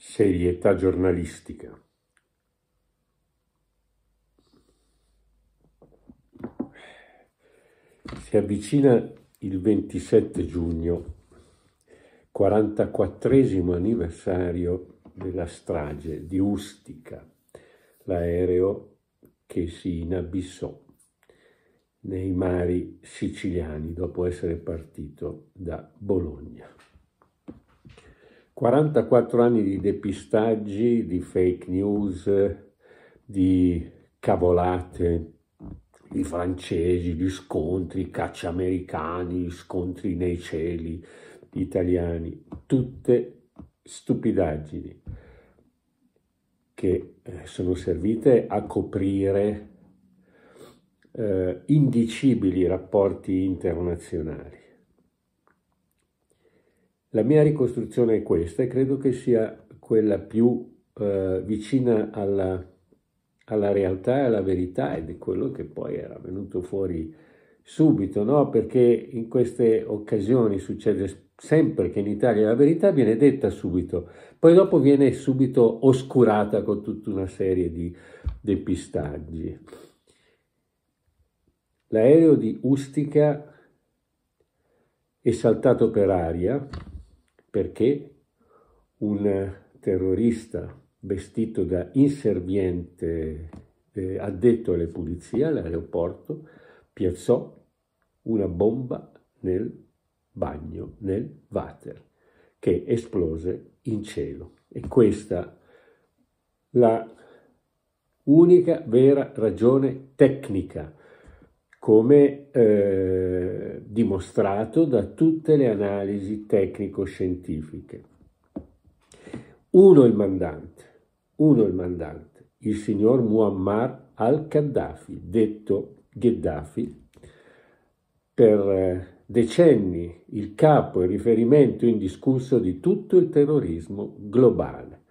Serietà giornalistica. Si avvicina il 27 giugno, 44 anniversario della strage di Ustica, l'aereo che si inabissò nei mari siciliani dopo essere partito da Bologna. 44 anni di depistaggi, di fake news, di cavolate, di francesi, di scontri, caccia americani, scontri nei cieli, italiani, tutte stupidaggini che eh, sono servite a coprire eh, indicibili rapporti internazionali. La mia ricostruzione è questa e credo che sia quella più eh, vicina alla, alla, realtà e alla verità ed è quello che poi era venuto fuori subito, no? perché in queste occasioni succede sempre che in Italia la verità viene detta subito, poi dopo viene subito oscurata con tutta una serie di depistaggi. L'aereo di Ustica è saltato per aria perché un terrorista vestito da inserviente eh, addetto alle pulizie all'aeroporto piazzò una bomba nel bagno, nel water, che esplose in cielo. E questa la unica vera ragione tecnica, come eh, dimostrato da tutte le analisi tecnico-scientifiche. Uno il mandante, uno il mandante, il signor Muammar al-Qaddafi, detto Gheddafi, per eh, decenni il capo e riferimento indiscusso di tutto il terrorismo globale.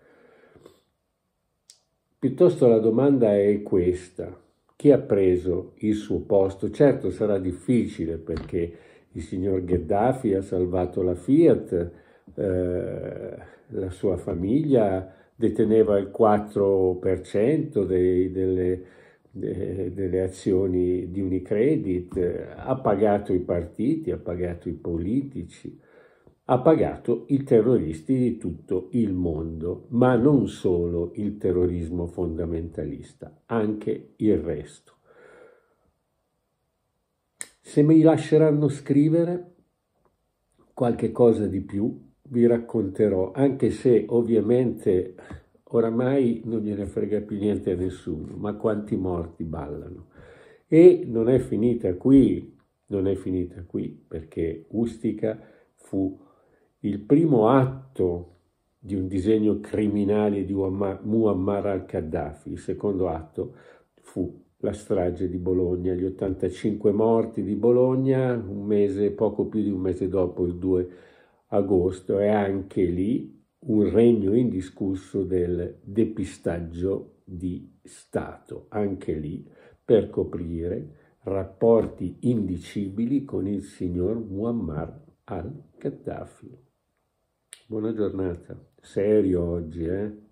Piuttosto la domanda è questa chi ha preso il suo posto. Certo sarà difficile perché il signor Gheddafi ha salvato la Fiat, eh, la sua famiglia deteneva il 4% dei, delle, de, delle azioni di Unicredit, ha pagato i partiti, ha pagato i politici ha pagato i terroristi di tutto il mondo, ma non solo il terrorismo fondamentalista, anche il resto. Se mi lasceranno scrivere qualche cosa di più, vi racconterò, anche se ovviamente oramai non gliene frega più niente a nessuno, ma quanti morti ballano. E non è finita qui, non è finita qui, perché Ustica fu il primo atto di un disegno criminale di Muammar al-Qaddafi, il secondo atto fu la strage di Bologna, gli 85 morti di Bologna, un mese, poco più di un mese dopo, il 2 agosto, e anche lì un regno indiscusso del depistaggio di Stato, anche lì per coprire rapporti indicibili con il signor Muammar al-Qaddafi. Buona giornata. Serio oggi, eh?